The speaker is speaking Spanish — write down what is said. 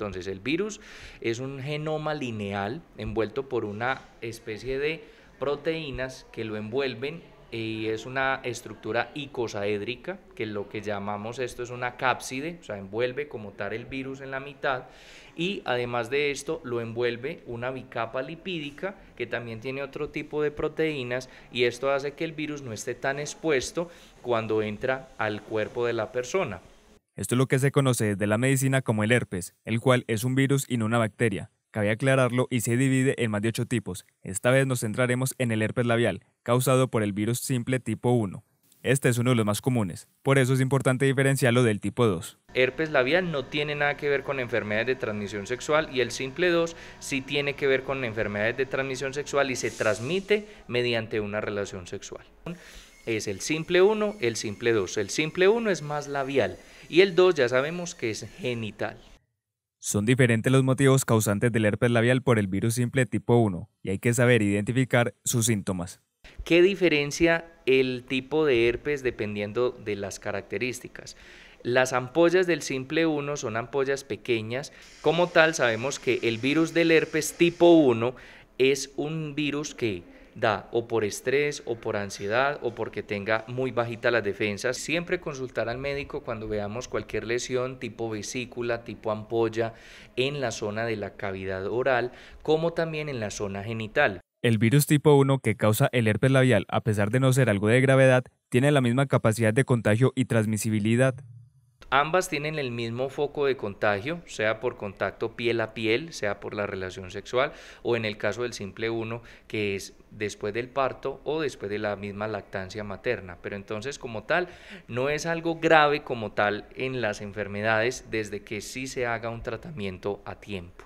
Entonces, el virus es un genoma lineal envuelto por una especie de proteínas que lo envuelven y es una estructura icosaédrica, que lo que llamamos esto es una cápside, o sea, envuelve como tal el virus en la mitad, y además de esto lo envuelve una bicapa lipídica, que también tiene otro tipo de proteínas, y esto hace que el virus no esté tan expuesto cuando entra al cuerpo de la persona. Esto es lo que se conoce desde la medicina como el herpes, el cual es un virus y no una bacteria. Cabe aclararlo y se divide en más de ocho tipos. Esta vez nos centraremos en el herpes labial, causado por el virus simple tipo 1. Este es uno de los más comunes, por eso es importante diferenciarlo del tipo 2. Herpes labial no tiene nada que ver con enfermedades de transmisión sexual y el simple 2 sí tiene que ver con enfermedades de transmisión sexual y se transmite mediante una relación sexual. Es el simple 1, el simple 2. El simple 1 es más labial, y el 2 ya sabemos que es genital. Son diferentes los motivos causantes del herpes labial por el virus simple tipo 1 y hay que saber identificar sus síntomas. ¿Qué diferencia el tipo de herpes dependiendo de las características? Las ampollas del simple 1 son ampollas pequeñas, como tal sabemos que el virus del herpes tipo 1 es un virus que da o por estrés o por ansiedad o porque tenga muy bajita las defensas. Siempre consultar al médico cuando veamos cualquier lesión tipo vesícula, tipo ampolla en la zona de la cavidad oral como también en la zona genital. El virus tipo 1 que causa el herpes labial, a pesar de no ser algo de gravedad, tiene la misma capacidad de contagio y transmisibilidad Ambas tienen el mismo foco de contagio, sea por contacto piel a piel, sea por la relación sexual, o en el caso del simple uno, que es después del parto o después de la misma lactancia materna. Pero entonces como tal, no es algo grave como tal en las enfermedades desde que sí se haga un tratamiento a tiempo.